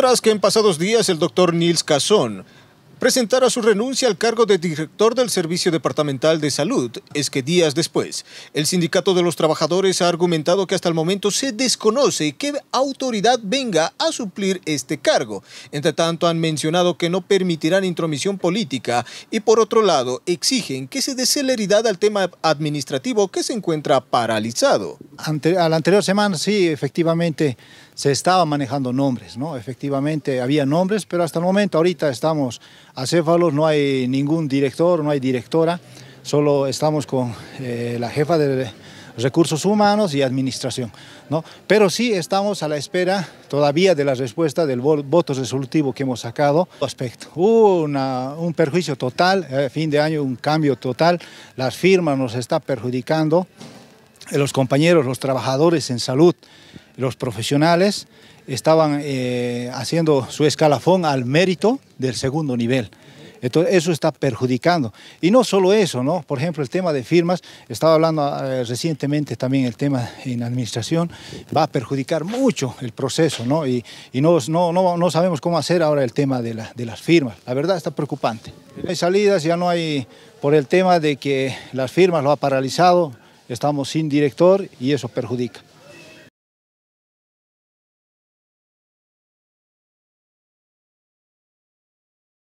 tras que en pasados días el doctor Nils Cazón presentara su renuncia al cargo de director del Servicio Departamental de Salud. Es que días después, el Sindicato de los Trabajadores ha argumentado que hasta el momento se desconoce qué autoridad venga a suplir este cargo. Entre tanto, han mencionado que no permitirán intromisión política y, por otro lado, exigen que se dé celeridad al tema administrativo que se encuentra paralizado la anterior semana sí, efectivamente se estaba manejando nombres, ¿no? Efectivamente había nombres, pero hasta el momento ahorita estamos acéfalos, no hay ningún director, no hay directora, solo estamos con eh, la jefa de recursos humanos y administración, ¿no? Pero sí estamos a la espera todavía de la respuesta del voto resolutivo que hemos sacado. Aspecto, un perjuicio total, eh, fin de año un cambio total, las firmas nos está perjudicando. Eh, los compañeros, los trabajadores en salud, los profesionales, estaban eh, haciendo su escalafón al mérito del segundo nivel. Entonces, eso está perjudicando. Y no solo eso, ¿no? Por ejemplo, el tema de firmas, estaba hablando eh, recientemente también el tema en administración, va a perjudicar mucho el proceso, ¿no? Y, no, no, no, no, sabemos cómo hacer ahora el tema de, de las firmas. La verdad está preocupante. No hay salidas, ya no hay, por el tema de que las firmas lo ha paralizado, estamos sin director y eso perjudica.